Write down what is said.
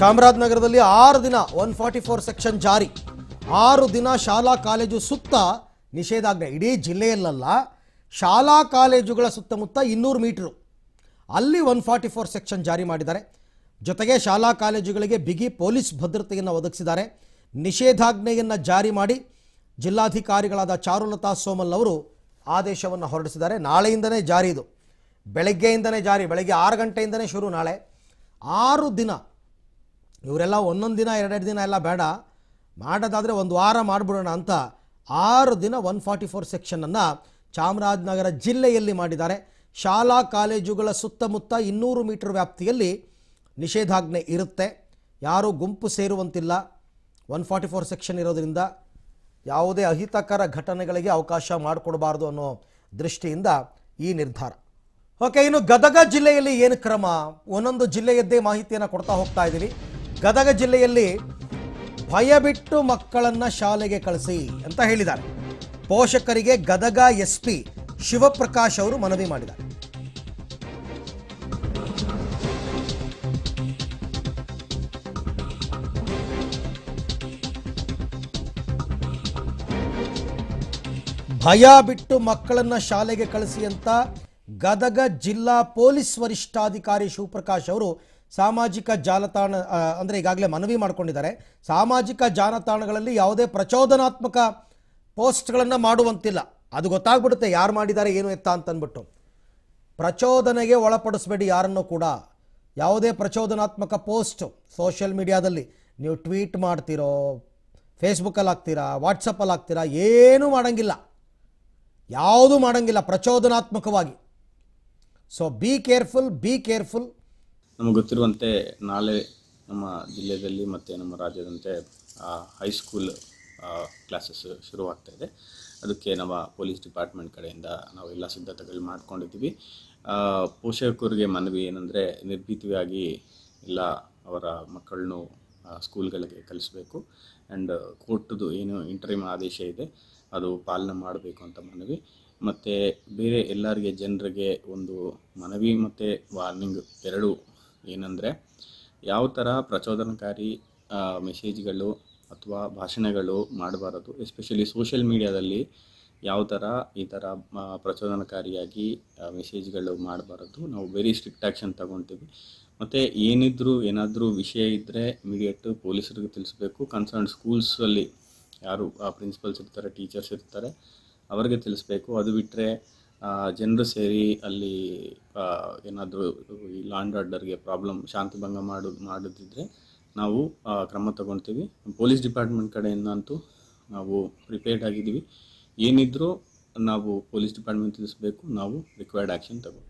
ಚಾಮರಾಜನಗರದಲ್ಲಿ ಆರು ದಿನ ಒನ್ ಫಾರ್ಟಿ ಫೋರ್ ಸೆಕ್ಷನ್ ಜಾರಿ ಆರು ದಿನ ಶಾಲಾ ಕಾಲೇಜು ಸುತ್ತ ನಿಷೇಧಾಜ್ಞೆ ಇಡೀ ಜಿಲ್ಲೆಯಲ್ಲಲ್ಲ ಶಾಲಾ ಕಾಲೇಜುಗಳ ಸುತ್ತಮುತ್ತ ಇನ್ನೂರು ಮೀಟರು ಅಲ್ಲಿ ಒನ್ ಫಾರ್ಟಿ ಫೋರ್ ಸೆಕ್ಷನ್ ಜಾರಿ ಮಾಡಿದ್ದಾರೆ ಜೊತೆಗೆ ಶಾಲಾ ಕಾಲೇಜುಗಳಿಗೆ ಬಿಗಿ ಪೊಲೀಸ್ ಭದ್ರತೆಯನ್ನು ಒದಗಿಸಿದ್ದಾರೆ ನಿಷೇಧಾಜ್ಞೆಯನ್ನು ಜಾರಿ ಮಾಡಿ ಜಿಲ್ಲಾಧಿಕಾರಿಗಳಾದ ಚಾರುಲತಾ ಸೋಮಲ್ ಅವರು ಆದೇಶವನ್ನು ಹೊರಡಿಸಿದ್ದಾರೆ ನಾಳೆಯಿಂದನೇ ಜಾರಿ ಇದು ಬೆಳಗ್ಗೆಯಿಂದನೇ ಜಾರಿ ಬೆಳಗ್ಗೆ ಆರು ಗಂಟೆಯಿಂದನೇ ಶುರು ನಾಳೆ ಆರು ದಿನ ಇವರೆಲ್ಲ ಒಂದೊಂದು ದಿನ ಎರಡೆರಡು ದಿನ ಎಲ್ಲ ಬೇಡ ಮಾಡೋದಾದರೆ ಒಂದು ವಾರ ಮಾಡಿಬಿಡೋಣ ಅಂತ ಆರು ದಿನ ಒನ್ ಫಾರ್ಟಿ ಫೋರ್ ಸೆಕ್ಷನನ್ನು ಚಾಮರಾಜನಗರ ಜಿಲ್ಲೆಯಲ್ಲಿ ಮಾಡಿದ್ದಾರೆ ಶಾಲಾ ಕಾಲೇಜುಗಳ ಸುತ್ತಮುತ್ತ ಇನ್ನೂರು ಮೀಟರ್ ವ್ಯಾಪ್ತಿಯಲ್ಲಿ ನಿಷೇಧಾಜ್ಞೆ ಇರುತ್ತೆ ಯಾರೂ ಗುಂಪು ಸೇರುವಂತಿಲ್ಲ ಒನ್ ಫಾರ್ಟಿ ಫೋರ್ ಸೆಕ್ಷನ್ ಇರೋದರಿಂದ ಯಾವುದೇ ಅಹಿತಕರ ಘಟನೆಗಳಿಗೆ ಅವಕಾಶ ಮಾಡಿಕೊಡಬಾರ್ದು ಅನ್ನೋ ದೃಷ್ಟಿಯಿಂದ ಈ ನಿರ್ಧಾರ ಓಕೆ ಇನ್ನು ಗದಗ ಜಿಲ್ಲೆಯಲ್ಲಿ ಏನು ಕ್ರಮ ಒಂದೊಂದು ಜಿಲ್ಲೆಯದ್ದೇ ಮಾಹಿತಿಯನ್ನು ಕೊಡ್ತಾ ಹೋಗ್ತಾ ಇದ್ದೀವಿ ಗದಗ ಜಿಲ್ಲೆಯಲ್ಲಿ ಭಯ ಬಿಟ್ಟು ಮಕ್ಕಳನ್ನ ಶಾಲೆಗೆ ಕಳಿಸಿ ಅಂತ ಹೇಳಿದ್ದಾರೆ ಪೋಷಕರಿಗೆ ಗದಗ ಎಸ್ ಪಿ ಶಿವಪ್ರಕಾಶ್ ಅವರು ಮನವಿ ಮಾಡಿದ್ದಾರೆ ಭಯ ಬಿಟ್ಟು ಮಕ್ಕಳನ್ನ ಶಾಲೆಗೆ ಕಳಿಸಿ ಅಂತ ಗದಗ ಜಿಲ್ಲಾ ಪೊಲೀಸ್ ವರಿಷ್ಠಾಧಿಕಾರಿ ಶಿವಪ್ರಕಾಶ್ ಅವರು ಸಾಮಾಜಿಕ ಜಾಲತಾಣ ಅಂದರೆ ಈಗಾಗಲೇ ಮನವಿ ಮಾಡಿಕೊಂಡಿದ್ದಾರೆ ಸಾಮಾಜಿಕ ಜಾಲತಾಣಗಳಲ್ಲಿ ಯಾವುದೇ ಪ್ರಚೋದನಾತ್ಮಕ ಪೋಸ್ಟ್ಗಳನ್ನು ಮಾಡುವಂತಿಲ್ಲ ಅದು ಗೊತ್ತಾಗ್ಬಿಡುತ್ತೆ ಯಾರು ಮಾಡಿದ್ದಾರೆ ಏನು ಎತ್ತ ಅಂತಂದ್ಬಿಟ್ಟು ಪ್ರಚೋದನೆಗೆ ಒಳಪಡಿಸಬೇಡಿ ಯಾರನ್ನು ಕೂಡ ಯಾವುದೇ ಪ್ರಚೋದನಾತ್ಮಕ ಪೋಸ್ಟು ಸೋಷಿಯಲ್ ಮೀಡಿಯಾದಲ್ಲಿ ನೀವು ಟ್ವೀಟ್ ಮಾಡ್ತೀರೋ ಫೇಸ್ಬುಕ್ಕಲ್ಲಿ ಹಾಕ್ತೀರಾ ವಾಟ್ಸಪ್ಪಲ್ಲಿ ಹಾಕ್ತೀರಾ ಏನೂ ಮಾಡೋಂಗಿಲ್ಲ ಯಾವುದೂ ಮಾಡೋಂಗಿಲ್ಲ ಪ್ರಚೋದನಾತ್ಮಕವಾಗಿ so be careful be careful ನಮಗೆ ಗೊತ್ತಿರುವಂತೆ ನಾಳೆ ನಮ್ಮ ಜಿಲ್ಲೆಯಲ್ಲಿ ಮತ್ತು ನಮ್ಮ ರಾಜ್ಯದಂತೆ ಹೈಸ್ಕೂಲ್ ಕ್ಲಾಸಸ್ ಶುರುವಾಗ್ತಾ ಇದೆ ಅದಕ್ಕೆ ನಮ್ಮ ಪೊಲೀಸ್ ಡಿಪಾರ್ಟ್ಮೆಂಟ್ ಕಡೆಯಿಂದ ನಾವು ಎಲ್ಲ ಸಿದ್ಧತೆಗಳು ಮಾಡ್ಕೊಂಡಿದ್ದೀವಿ ಪೋಷಕರಿಗೆ ಮನವಿ ಏನಂದರೆ ನಿರ್ಭೀತಿಯಾಗಿ ಎಲ್ಲ ಅವರ ಮಕ್ಕಳನ್ನು ಸ್ಕೂಲ್ಗಳಿಗೆ ಕಲಿಸಬೇಕು ಆ್ಯಂಡ್ ಕೋರ್ಟ್ದು ಏನು ಇಂಟ್ರೀಮ್ ಆದೇಶ ಇದೆ ಅದು ಪಾಲನೆ ಮಾಡಬೇಕು ಅಂತ ಮನವಿ ಮತ್ತು ಬೇರೆ ಎಲ್ಲರಿಗೆ ಜನರಿಗೆ ಒಂದು ಮನವಿ ಮತ್ತು ವಾರ್ನಿಂಗ್ ಎರಡು ಏನಂದರೆ ಯಾವ ಥರ ಪ್ರಚೋದನಕಾರಿ ಮೆಸೇಜ್ಗಳು ಅಥವಾ ಭಾಷಣಗಳು ಮಾಡಬಾರದು ಎಸ್ಪೆಷಲಿ ಸೋಷಿಯಲ್ ಮೀಡಿಯಾದಲ್ಲಿ ಯಾವ ಥರ ಈ ಥರ ಪ್ರಚೋದನಕಾರಿಯಾಗಿ ಮೆಸೇಜ್ಗಳು ಮಾಡಬಾರದು ನಾವು ವೆರಿ ಸ್ಟ್ರಿಕ್ಟ್ ಆ್ಯಕ್ಷನ್ ತಗೊತೀವಿ ಮತ್ತು ಏನಿದ್ರೂ ಏನಾದರೂ ವಿಷಯ ಇದ್ದರೆ ಇಮಿಡಿಯೇಟು ಪೊಲೀಸರಿಗೆ ತಿಳಿಸ್ಬೇಕು ಕನ್ಸರ್ನ್ ಸ್ಕೂಲ್ಸಲ್ಲಿ ಯಾರು ಪ್ರಿನ್ಸಿಪಲ್ಸ್ ಇರ್ತಾರೆ ಟೀಚರ್ಸ್ ಇರ್ತಾರೆ ಅವರಿಗೆ ತಿಳಿಸ್ಬೇಕು ಅದು ಬಿಟ್ಟರೆ ಜನರು ಸೇರಿ ಅಲ್ಲಿ ಏನಾದರೂ ಈ ಲಾಂಡ್ ಆರ್ಡರ್ಗೆ ಪ್ರಾಬ್ಲಮ್ ಶಾಂತಿ ಭಂಗ ಮಾಡು ನಾವು ಕ್ರಮ ತಗೊಳ್ತೀವಿ ಪೊಲೀಸ್ ಡಿಪಾರ್ಟ್ಮೆಂಟ್ ಕಡೆಯಿಂದ ಅಂತೂ ನಾವು ಪ್ರಿಪೇರ್ಡ್ ಆಗಿದ್ದೀವಿ ಏನಿದ್ರೂ ನಾವು ಪೊಲೀಸ್ ಡಿಪಾರ್ಟ್ಮೆಂಟ್ ತಿಳಿಸ್ಬೇಕು ನಾವು ರಿಕ್ವೈರ್ಡ್ ಆ್ಯಕ್ಷನ್ ತಗೋ